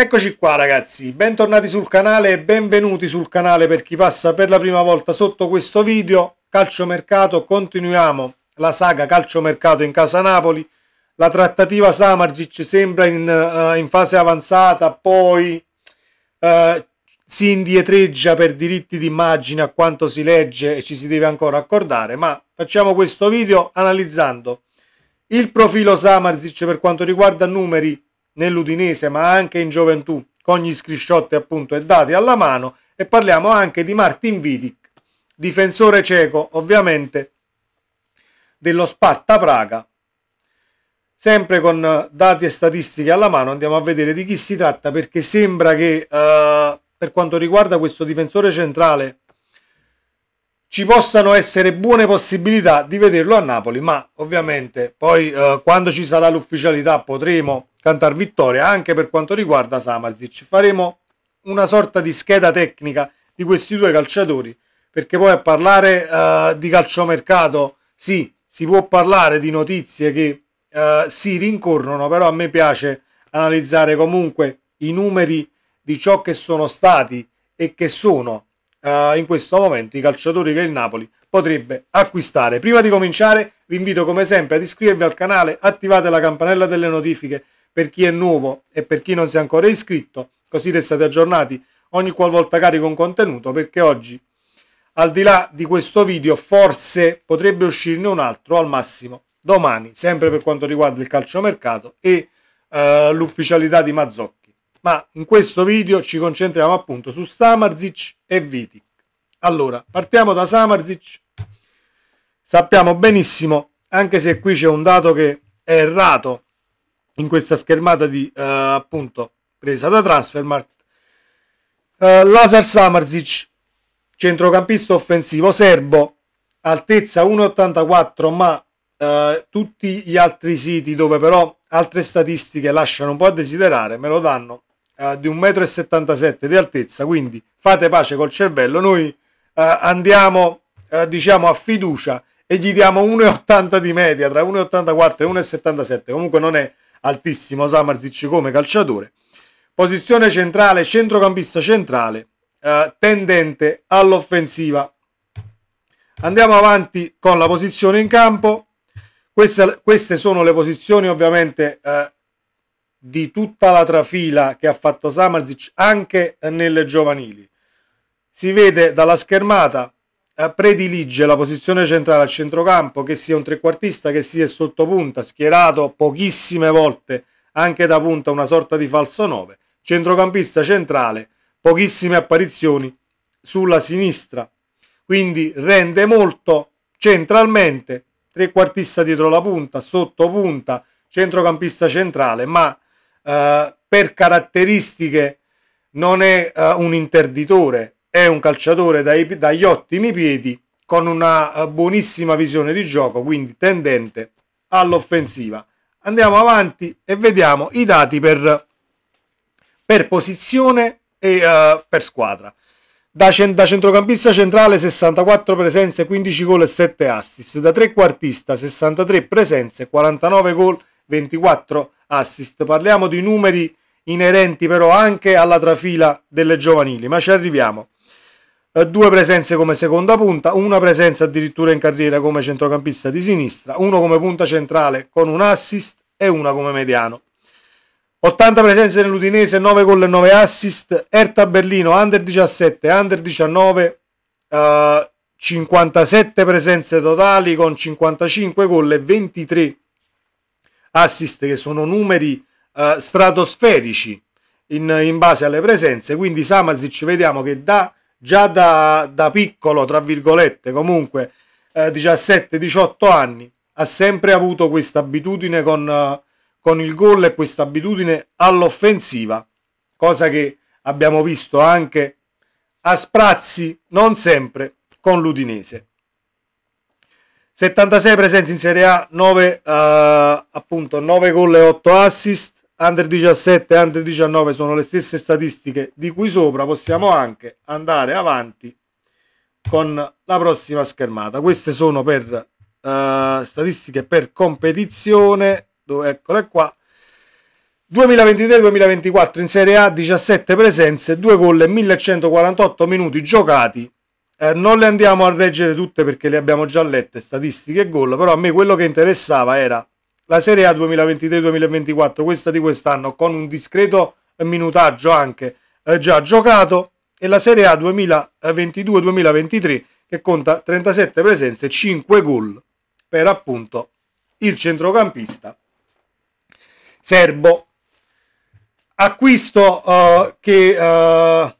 Eccoci qua ragazzi, bentornati sul canale e benvenuti sul canale per chi passa per la prima volta sotto questo video. Calciomercato, continuiamo la saga calciomercato in casa Napoli. La trattativa Samargic sembra in, uh, in fase avanzata, poi uh, si indietreggia per diritti d'immagine a quanto si legge e ci si deve ancora accordare, ma facciamo questo video analizzando il profilo Samarzic per quanto riguarda numeri nell'Udinese ma anche in gioventù, con gli scrisciotti appunto e dati alla mano, e parliamo anche di Martin Vidic, difensore cieco ovviamente dello Sparta Praga. Sempre con eh, dati e statistiche alla mano andiamo a vedere di chi si tratta perché sembra che eh, per quanto riguarda questo difensore centrale ci possano essere buone possibilità di vederlo a Napoli, ma ovviamente poi eh, quando ci sarà l'ufficialità potremo cantar vittoria anche per quanto riguarda Samarzic. Faremo una sorta di scheda tecnica di questi due calciatori perché poi a parlare uh, di calciomercato sì, si può parlare di notizie che uh, si rincorrono, però a me piace analizzare comunque i numeri di ciò che sono stati e che sono uh, in questo momento i calciatori che il Napoli potrebbe acquistare. Prima di cominciare vi invito come sempre ad iscrivervi al canale, attivate la campanella delle notifiche per chi è nuovo e per chi non si è ancora iscritto, così restate aggiornati ogni qualvolta carico un contenuto perché oggi al di là di questo video forse potrebbe uscirne un altro al massimo domani, sempre per quanto riguarda il calciomercato e uh, l'ufficialità di Mazzocchi. Ma in questo video ci concentriamo appunto su Samarzic e Viti. Allora, partiamo da Samarzic. Sappiamo benissimo, anche se qui c'è un dato che è errato, in questa schermata di eh, appunto presa da Transfermarkt. Eh, Lazar Samarzic, centrocampista offensivo serbo, altezza 1,84, ma eh, tutti gli altri siti dove però altre statistiche lasciano un po' a desiderare me lo danno eh, di 1,77 m di altezza, quindi fate pace col cervello, noi eh, andiamo eh, diciamo a fiducia e gli diamo 1,80 di media tra 1,84 e 1,77, comunque non è altissimo Samarzic come calciatore. Posizione centrale, centrocampista centrale, eh, tendente all'offensiva. Andiamo avanti con la posizione in campo. Queste, queste sono le posizioni ovviamente eh, di tutta la trafila che ha fatto Samarzic anche nelle giovanili. Si vede dalla schermata eh, predilige la posizione centrale al centrocampo, che sia un trequartista, che sia sottopunta, schierato pochissime volte anche da punta, una sorta di falso 9, centrocampista centrale, pochissime apparizioni sulla sinistra. Quindi rende molto centralmente, trequartista dietro la punta, sottopunta, centrocampista centrale, ma eh, per caratteristiche non è eh, un interditore, è un calciatore dai, dagli ottimi piedi con una eh, buonissima visione di gioco, quindi tendente all'offensiva. Andiamo avanti e vediamo i dati per, per posizione e uh, per squadra. Da, cent- da, centrocampista centrale 64 presenze, 15 gol e 7 assist. Da trequartista 63 presenze, 49 gol, 24 assist. Parliamo di numeri inerenti però anche alla trafila delle giovanili, ma ci arriviamo. Eh, due presenze come seconda punta, una presenza addirittura in carriera come centrocampista di sinistra, uno come punta centrale con un assist e una come mediano. 80 presenze nell'Udinese, 9 gol e 9 assist, Erta Berlino, under 17, under 19, eh, 57 presenze totali con 55 gol e 23 assist che sono numeri eh, stratosferici in, in, base alle presenze, quindi Samarzic vediamo che da già da, da piccolo, tra virgolette, comunque eh, 17-18 anni, ha sempre avuto questa abitudine con, eh, con il gol e questa abitudine all'offensiva, cosa che abbiamo visto anche a sprazzi, non sempre, con l'Udinese. 76 presenze in Serie A, 9, eh, appunto, 9 gol e 8 assist, under 17 e under 19 sono le stesse statistiche di qui sopra, possiamo anche andare avanti con la prossima schermata. Queste sono per uh, statistiche per competizione, dove, eccole qua. 2023-2024 in Serie A 17 presenze, 2 gol e 1148 minuti giocati. Eh, non le andiamo a leggere tutte perché le abbiamo già lette, statistiche e gol, però a me quello che interessava era la Serie A 2023-2024, questa di quest'anno, con un discreto minutaggio anche eh, già giocato, e la Serie A 2022-2023 che conta 37 presenze e 5 gol per appunto il centrocampista serbo. Acquisto uh, che uh,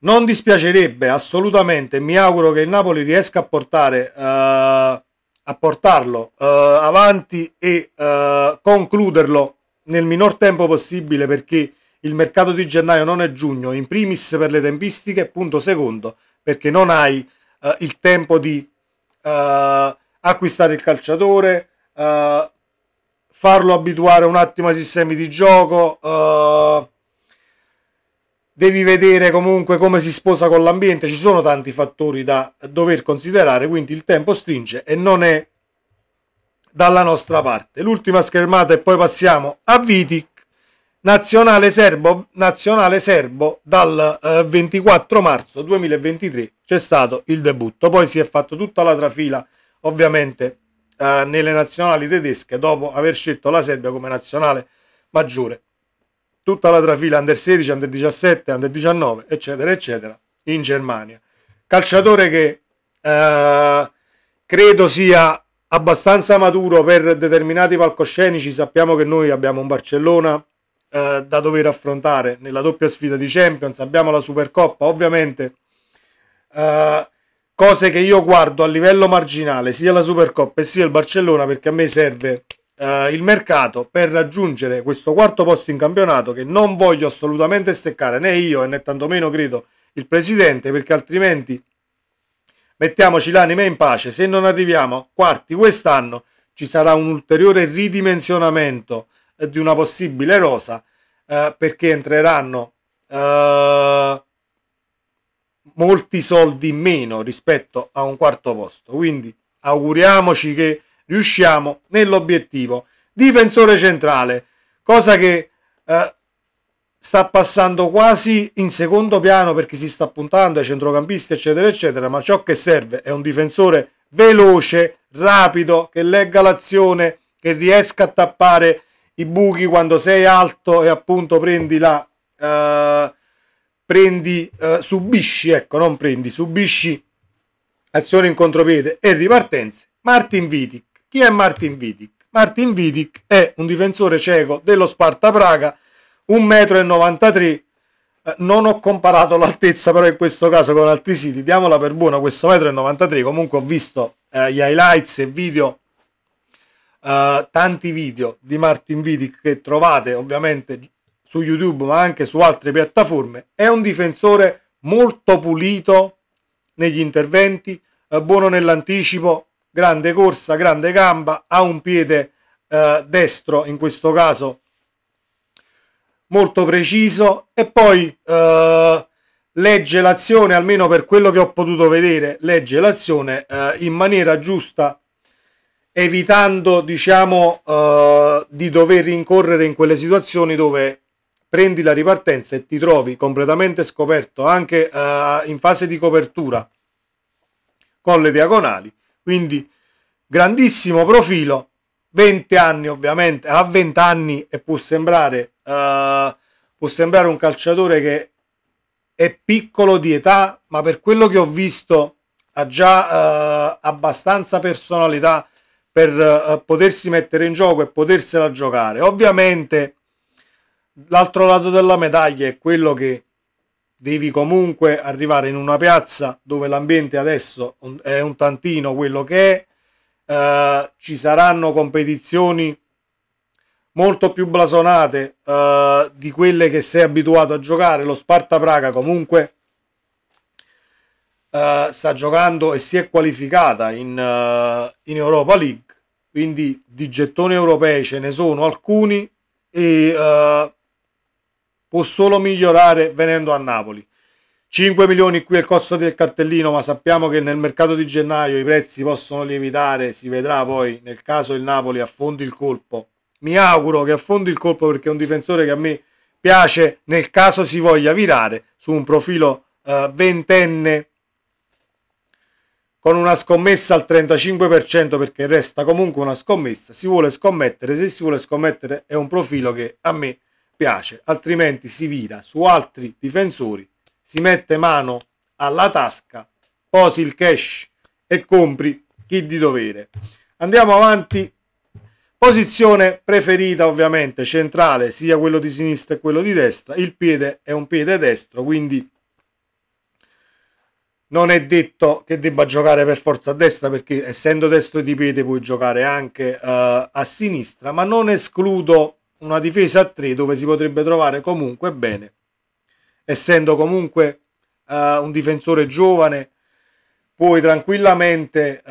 non dispiacerebbe assolutamente, mi auguro che il Napoli riesca a portare uh, a portarlo eh, avanti e eh, concluderlo nel minor tempo possibile perché il mercato di gennaio non è giugno, in primis per le tempistiche, punto secondo, perché non hai eh, il tempo di eh, acquistare il calciatore, eh, farlo abituare un attimo ai sistemi di gioco, eh, devi vedere comunque come si sposa con l'ambiente, ci sono tanti fattori da dover considerare, quindi il tempo stringe e non è dalla nostra parte. L'ultima schermata e poi passiamo a Vitic, nazionale serbo, nazionale serbo dal eh, 24 marzo 2023 c'è stato il debutto, poi si è fatto tutta la trafila ovviamente eh, nelle nazionali tedesche dopo aver scelto la Serbia come nazionale maggiore tutta la trafila under 16, under 17, under 19, eccetera, eccetera, in Germania. Calciatore che eh, credo sia abbastanza maturo per determinati palcoscenici. Sappiamo che noi abbiamo un Barcellona eh, da dover affrontare nella doppia sfida di Champions, abbiamo la Supercoppa, ovviamente. Eh, cose che io guardo a livello marginale sia la Supercoppa e sia il Barcellona perché a me serve eh, il mercato per raggiungere questo quarto posto in campionato che non voglio assolutamente steccare né io né tantomeno credo il presidente perché altrimenti mettiamoci l'anima in pace se non arriviamo a quarti quest'anno ci sarà un ulteriore ridimensionamento eh, di una possibile rosa eh, perché entreranno eh, molti soldi in meno rispetto a un quarto posto quindi auguriamoci che riusciamo nell'obiettivo. Difensore centrale, cosa che eh, sta passando quasi in secondo piano perché si sta puntando ai centrocampisti, eccetera, eccetera, ma ciò che serve è un difensore veloce, rapido, che legga l'azione, che riesca a tappare i buchi quando sei alto e appunto prendi la... Eh, prendi, eh, subisci, ecco, non prendi, subisci azione in contropiede e ripartenze. Martin Viti, chi è Martin Vidic? Martin Vidic è un difensore cieco dello Sparta Praga, 1,93 m. Eh, non ho comparato l'altezza però in questo caso con altri siti, diamola per buona, questo metro 1,93 93. Comunque ho visto eh, gli highlights e video, eh, tanti video di Martin Vidic che trovate ovviamente su YouTube ma anche su altre piattaforme. È un difensore molto pulito negli interventi, eh, buono nell'anticipo, grande corsa, grande gamba, ha un piede eh, destro in questo caso molto preciso e poi eh, legge l'azione, almeno per quello che ho potuto vedere, legge l'azione eh, in maniera giusta evitando diciamo eh, di dover rincorrere in quelle situazioni dove prendi la ripartenza e ti trovi completamente scoperto anche eh, in fase di copertura con le diagonali quindi grandissimo profilo, 20 anni ovviamente, a 20 anni e può sembrare, uh, può sembrare un calciatore che è piccolo di età, ma per quello che ho visto ha già uh, abbastanza personalità per uh, potersi mettere in gioco e potersela giocare. Ovviamente l'altro lato della medaglia è quello che devi comunque arrivare in una piazza dove l'ambiente adesso è un tantino quello che è, eh, ci saranno competizioni molto più blasonate eh, di quelle che sei abituato a giocare, lo Sparta Praga comunque eh, sta giocando e si è qualificata in, eh, in Europa League, quindi di gettoni europei ce ne sono alcuni e eh, può solo migliorare venendo a Napoli. 5 milioni qui è il costo del cartellino, ma sappiamo che nel mercato di gennaio i prezzi possono lievitare, si vedrà poi nel caso il Napoli affondi il colpo. Mi auguro che affondi il colpo perché è un difensore che a me piace nel caso si voglia virare su un profilo eh, ventenne con una scommessa al 35% perché resta comunque una scommessa. Si vuole scommettere, se si vuole scommettere è un profilo che a me piace, altrimenti si vira su altri difensori, si mette mano alla tasca, posi il cash e compri chi di dovere. Andiamo avanti. Posizione preferita ovviamente centrale, sia quello di sinistra che quello di destra. Il piede è un piede destro, quindi non è detto che debba giocare per forza a destra perché essendo destro di piede puoi giocare anche uh, a sinistra, ma non escludo una difesa a 3 dove si potrebbe trovare comunque bene, essendo comunque uh, un difensore giovane, puoi tranquillamente uh,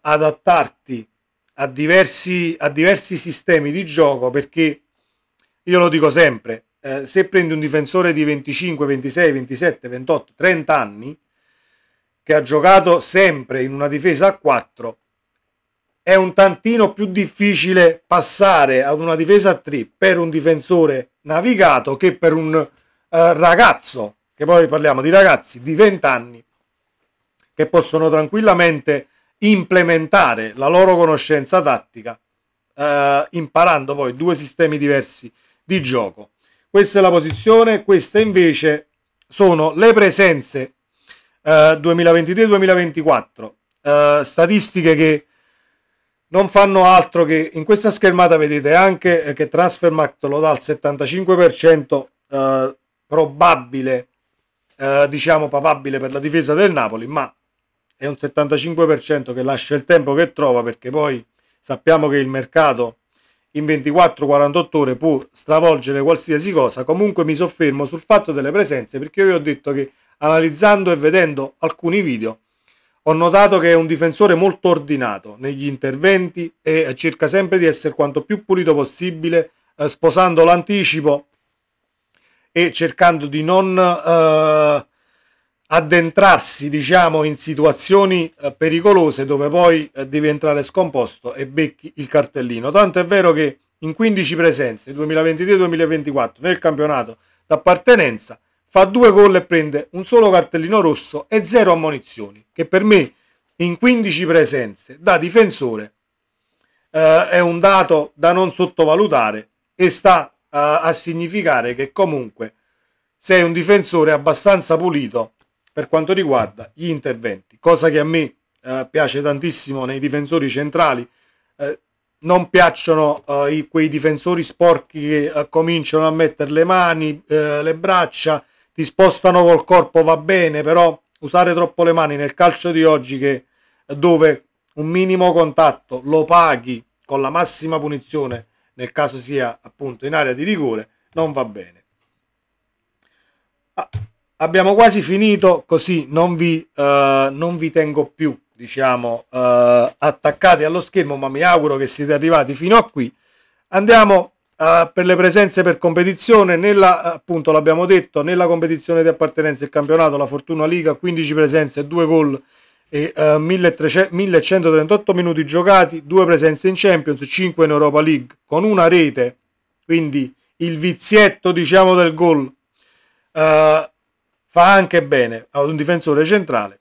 adattarti a diversi, a diversi sistemi di gioco perché io lo dico sempre, eh, se prendi un difensore di 25, 26, 27, 28, 30 anni che ha giocato sempre in una difesa a 4, è un tantino più difficile passare ad una difesa a 3 per un difensore navigato che per un uh, ragazzo, che poi parliamo di ragazzi di 20 anni, che possono tranquillamente implementare la loro conoscenza tattica, uh, imparando poi due sistemi diversi di gioco. Questa è la posizione, queste invece sono le presenze uh, eh, 2023-2024, statistiche che non fanno altro che in questa schermata vedete anche eh, che Transfermarkt lo dà al 75% eh, probabile, eh, diciamo papabile per la difesa del Napoli, ma è un 75% che lascia il tempo che trova perché poi sappiamo che il mercato in 24-48 ore può stravolgere qualsiasi cosa. Comunque mi soffermo sul fatto delle presenze perché io vi ho detto che analizzando e vedendo alcuni video ho notato che è un difensore molto ordinato negli interventi e eh, cerca sempre di essere quanto più pulito possibile, eh, sposando l'anticipo e cercando di non eh, addentrarsi, diciamo, in situazioni eh, pericolose dove poi eh, devi entrare scomposto e becchi il cartellino. Tanto è vero che in 15 presenze 2023-2024 nel campionato d'appartenenza fa due gol e prende un solo cartellino rosso e zero ammonizioni, che per me in 15 presenze da difensore eh, è un dato da non sottovalutare e sta eh, a significare che comunque sei un difensore abbastanza pulito per quanto riguarda gli interventi, cosa che a me eh, piace tantissimo nei difensori centrali. Eh, non piacciono eh, i, quei difensori sporchi che eh, cominciano a mettere le mani, eh, le braccia, ti spostano col corpo va bene, però usare troppo le mani nel calcio di oggi che, dove un minimo contatto lo paghi con la massima punizione nel caso sia appunto in area di rigore, non va bene. Ah, abbiamo quasi finito, così non vi, eh, non vi tengo più, diciamo, eh, attaccati allo schermo, ma mi auguro che siete arrivati fino a qui. Andiamo uh, per le presenze per competizione, nella, appunto l'abbiamo detto, nella competizione di appartenenza il campionato, la Fortuna Liga, 15 presenze, 2 gol e uh, 1300, 1138 minuti giocati, 2 presenze in Champions, 5 in Europa League, con una rete, quindi il vizietto diciamo del gol uh, fa anche bene ad un difensore centrale,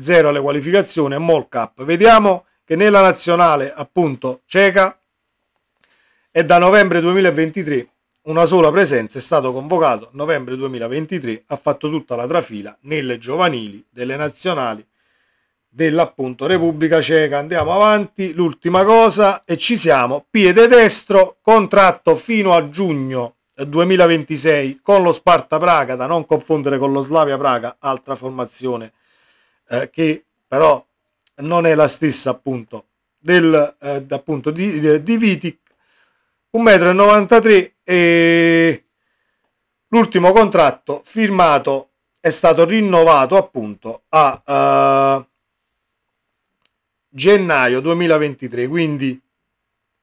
0 alle qualificazioni e Mall Cup. Vediamo che nella nazionale appunto ceca e da novembre 2023 una sola presenza, è stato convocato novembre 2023, ha fatto tutta la trafila nelle giovanili delle nazionali dell'appunto Repubblica Ceca. Andiamo avanti, l'ultima cosa e ci siamo. Piede destro, contratto fino a giugno 2026 con lo Sparta Praga, da non confondere con lo Slavia Praga, altra formazione eh, che però non è la stessa appunto del eh, appunto di, di, di Vitic 1,93 m e l'ultimo contratto firmato è stato rinnovato appunto a uh, gennaio 2023, quindi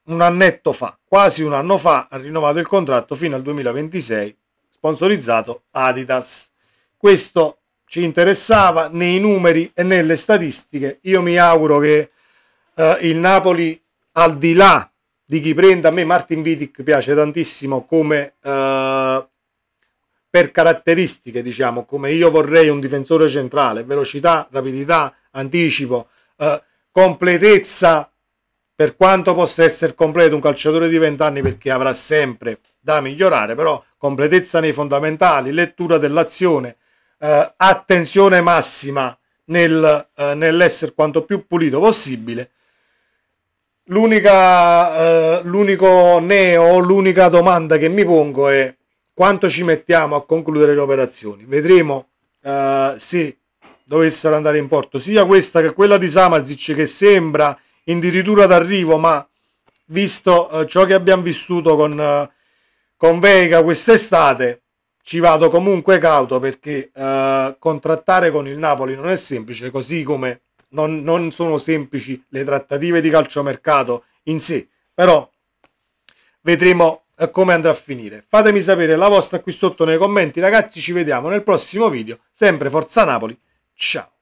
un annetto fa, quasi un anno fa, ha rinnovato il contratto fino al 2026, sponsorizzato Adidas. Questo ci interessava nei numeri e nelle statistiche. Io mi auguro che eh, il Napoli, al di là di chi prende. A me Martin Vidic piace tantissimo come eh, per caratteristiche, diciamo, come io vorrei un difensore centrale, velocità, rapidità, anticipo, eh, completezza, per quanto possa essere completo un calciatore di 20 anni perché avrà sempre da migliorare, però completezza nei fondamentali, lettura dell'azione, eh, attenzione massima nel, eh, nell'essere quanto più pulito possibile L'unica, eh, l'unico neo, l'unica domanda che mi pongo è quanto ci mettiamo a concludere le operazioni. Vedremo eh, se dovessero andare in porto sia questa che quella di Samarzic che sembra addirittura d'arrivo, ma visto eh, ciò che abbiamo vissuto con, eh, con Vega quest'estate, ci vado comunque cauto perché eh, contrattare con il Napoli non è semplice, così come non, non sono semplici le trattative di calciomercato in sé, però vedremo eh, come andrà a finire. Fatemi sapere la vostra qui sotto nei commenti, ragazzi, ci vediamo nel prossimo video, sempre Forza Napoli, ciao!